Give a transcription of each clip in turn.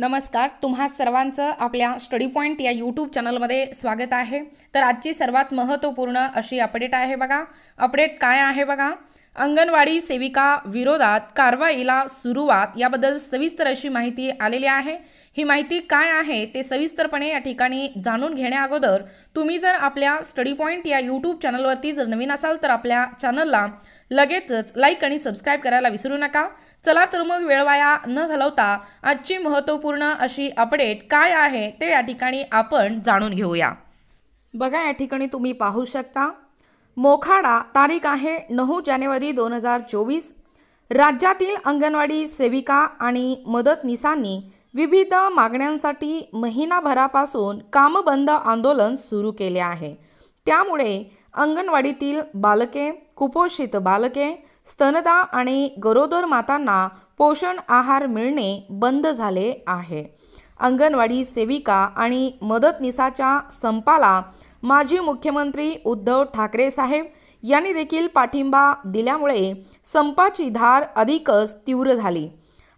नमस्कार तुम्हा सर्वांचं आपल्या स्टडी पॉईंट या यूट्यूब चॅनलमध्ये स्वागत आहे तर आजची सर्वात महत्त्वपूर्ण अशी अपडेट आहे बघा अपडेट काय आहे बघा अंगणवाडी सेविका विरोधात कारवाईला सुरुवात याबद्दल सविस्तर अशी माहिती आलेली आहे ही माहिती काय आहे ते सविस्तरपणे या ठिकाणी जाणून घेण्याअगोदर तुम्ही जर आपल्या स्टडी पॉईंट या यूट्यूब चॅनलवरती जर नवीन असाल तर आपल्या चॅनलला लगेचच लाईक आणि सबस्क्राईब करायला विसरू नका चला तर मग वेळवाया न घालवता आजची महत्त्वपूर्ण अशी अपडेट काय आहे ते या ठिकाणी आपण जाणून घेऊया बघा या ठिकाणी तुम्ही पाहू शकता मोखाडा तारीख आहे नऊ जानेवारी दोन हजार चोवीस राज्यातील अंगणवाडी सेविका आणि मदतनीसांनी विविध मागण्यांसाठी महिनाभरापासून कामबंद आंदोलन सुरू केले आहे त्यामुळे अंगणवाडीतील बालके कुपोषित बालके स्तनदा आणि गरोदर मातांना पोषण आहार मिळणे बंद झाले आहे अंगणवाडी सेविका आणि मदतनीसाच्या संपाला माजी मुख्यमंत्री उद्धव ठाकरे साहेब यांनी देखील पाठिंबा दिल्यामुळे संपाची धार अधिकच तीव्र झाली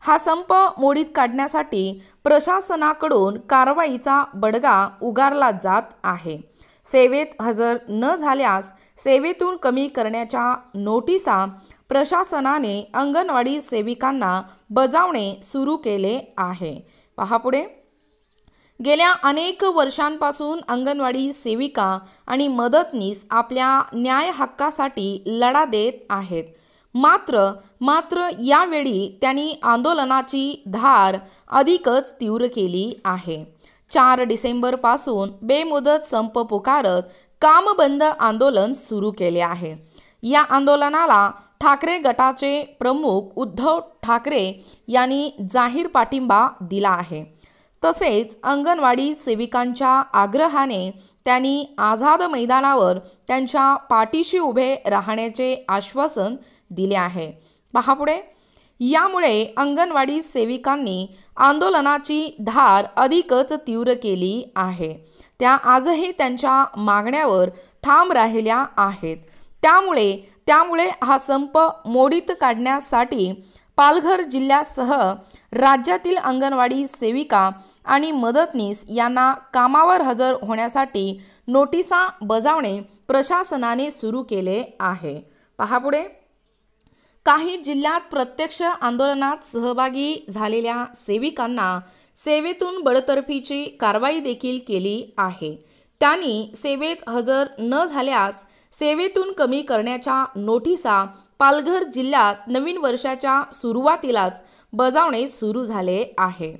हा संप मोडीत काढण्यासाठी प्रशासनाकडून कारवाईचा बडगा उगारला जात आहे सेवेत हजर न झाल्यास सेवेतून कमी करण्याच्या नोटिसा प्रशासनाने अंगणवाडी सेविकांना बजावणे सुरू केले आहे पहा गेल्या अनेक वर्षांपासून अंगणवाडी सेविका आणि मदतनीस आपल्या न्याय हक्कासाठी लढा देत आहेत मात्र मात्र यावेळी त्यांनी आंदोलनाची धार अधिकच तीव्र केली आहे चार डिसेंबरपासून बेमुदत संप पुकारत काम बंद आंदोलन सुरू केले आहे या आंदोलनाला ठाकरे गटाचे प्रमुख उद्धव ठाकरे यांनी जाहीर पाठिंबा दिला आहे तसेच अंगणवाडी सेविकांच्या आग्रहाने त्यांनी आझाद मैदानावर त्यांच्या पाठीशी उभे राहण्याचे आश्वासन दिले आहे पहापुढे यामुळे अंगणवाडी सेविकांनी आंदोलनाची धार अधिकच तीव्र केली आहे त्या आजही त्यांच्या मागण्यावर ठाम राहिल्या आहेत त्यामुळे त्यामुळे हा संप मोडीत काढण्यासाठी पालघर जिल्ह्यासह राज्यातील अंगणवाडी सेविका आणि मदतनीस यांना कामावर हजर होण्यासाठी नोटिसा बजावणे प्रशासनाने सुरू केले आहे पहापुढे काही जिल्ह्यात प्रत्यक्ष आंदोलनात सहभागी झालेल्या सेविकांना सेवेतून बडतर्फीची कारवाई देखील केली आहे त्यांनी सेवेत हजर न झाल्यास सेवेतून कमी करण्याच्या नोटिसा पालघर जिल्ह्यात नवीन वर्षाच्या सुरुवातीलाच बजावणे सुरू झाले आहे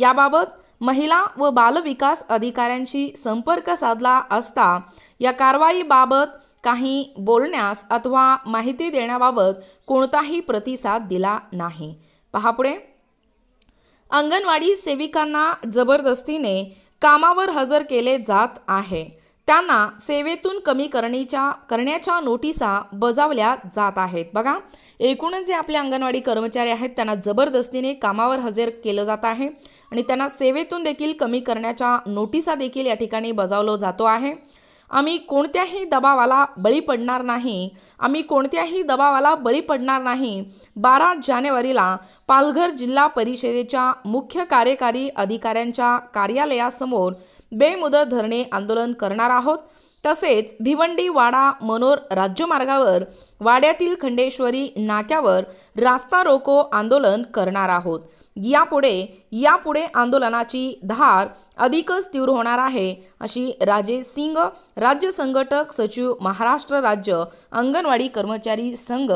याबाबत महिला व बालविकास अधिकाऱ्यांशी संपर्क साधला असता या कारवाईबाबत काही बोलण्यास अथवा माहिती देण्याबाबत कोणताही प्रतिसाद दिला नाही पहापुढे अंगणवाडी सेविकांना जबरदस्तीने कामावर हजर केले जात आहे त्यांना सेवेतून कमी करण्याच्या करण्याच्या नोटिसा बजावल्या जात आहेत बघा एकूणच जे आपले अंगणवाडी कर्मचारी आहेत त्यांना जबरदस्तीने कामावर हजर केलं जात आहे आणि त्यांना सेवेतून देखील कमी करण्याच्या नोटिसा देखील या ठिकाणी बजावलं जातो आहे आम्ही कोणत्याही दबावाला बळी पडणार नाही आम्ही कोणत्याही दबावाला बळी पडणार नाही बारा जानेवारीला पालघर जिल्हा परिषदेच्या मुख्य कार्यकारी अधिकाऱ्यांच्या कार्यालयासमोर बेमुदत धरणे आंदोलन करणार आहोत तसेच भिवंडी वाडा मनोर राज्यमार्गावर वाड्यातील खंडेश्वरी नाक्यावर रास्ता रोको आंदोलन करणार आहोत यापुढे यापुढे आंदोलनाची धार अधिकच तीव्र होणार आहे अशी राजे सिंग राज्य संघटक सचिव महाराष्ट्र राज्य अंगणवाडी कर्मचारी संघ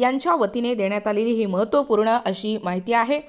यांच्या वतीने देण्यात आलेली ही महत्त्वपूर्ण अशी माहिती आहे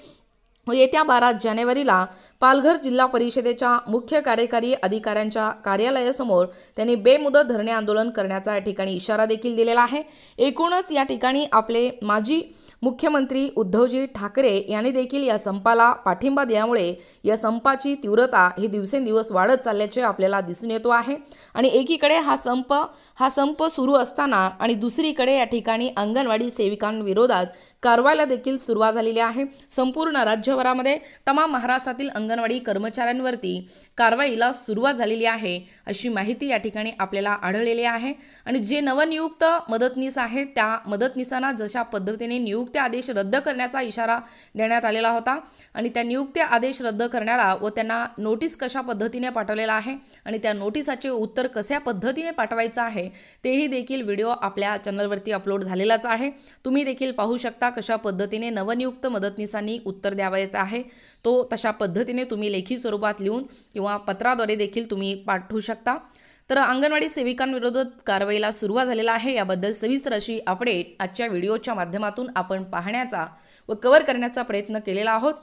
येत्या बारा जानेवारीला पालघर जिल्हा परिषदेच्या मुख्य कार्यकारी अधिकाऱ्यांच्या कार्यालयासमोर त्यांनी बेमुदत धरणे आंदोलन करण्याचा या ठिकाणी इशारा देखील दिलेला आहे एकूणच या ठिकाणी आपले माजी मुख्यमंत्री उद्धवजी ठाकरे यांनी देखील या संपाला पाठिंबा दिल्यामुळे या संपाची तीव्रता ही दिवसेंदिवस वाढत चालल्याचे आपल्याला दिसून येतो आहे आणि एकीकडे हा संप हा संप सुरू असताना आणि दुसरीकडे या ठिकाणी अंगणवाडी सेविकांविरोधात कारवाईला देखील सुरुवात झालेली आहे संपूर्ण राज्य राज्यभरामध्ये तमाम महाराष्ट्रातील अंगणवाडी कर्मचाऱ्यांवरती कारवाईला सुरुवात झालेली आहे अशी माहिती या ठिकाणी आपल्याला आढळलेली आहे आणि जे नवनियुक्त मदतनीस आहेत त्या मदतनीसांना जशा पद्धतीने नियुक्ती आदेश रद्द करण्याचा इशारा देण्यात आलेला होता आणि त्या नियुक्ती आदेश रद्द करण्याला व त्यांना नोटीस कशा पद्धतीने पाठवलेला आहे आणि त्या नोटिसाचे उत्तर कशा पद्धतीने पाठवायचं आहे तेही देखील व्हिडिओ आपल्या चॅनलवरती अपलोड झालेलाच आहे तुम्ही देखील पाहू शकता कशा पद्धतीने नवनियुक्त मदतनीसांनी उत्तर द्यावं आहे तो तशा पद्धतीने तुम्ही लेखी स्वरूपात लिहून किंवा पत्राद्वारे देखील तुम्ही पाठवू शकता तर अंगणवाडी सेविकांविरोधात कारवाईला सुरुवात झालेला आहे याबद्दल सविस्तर अशी अपडेट आजच्या व्हिडिओच्या माध्यमातून आपण पाहण्याचा व कव्हर करण्याचा प्रयत्न केलेला आहोत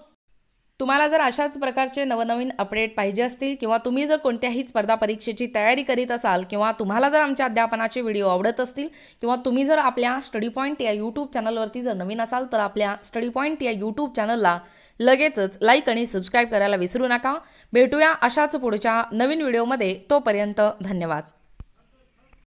तुम्हाला जर अशाच प्रकारचे नवनवीन अपडेट पाहिजे असतील किंवा तुम्ही जर कोणत्याही स्पर्धा परीक्षेची तयारी करीत असाल किंवा तुम्हाला जर आमच्या अध्यापनाचे व्हिडिओ आवडत असतील किंवा तुम्ही जर आपल्या स्टडी पॉईंट या यूट्यूब चॅनलवरती जर नवीन असाल तर आपल्या स्टडी पॉईंट या यूट्यूब चॅनलला लगेचच लाईक आणि सबस्क्राईब करायला विसरू नका भेटूया अशाच पुढच्या नवीन व्हिडिओमध्ये तोपर्यंत धन्यवाद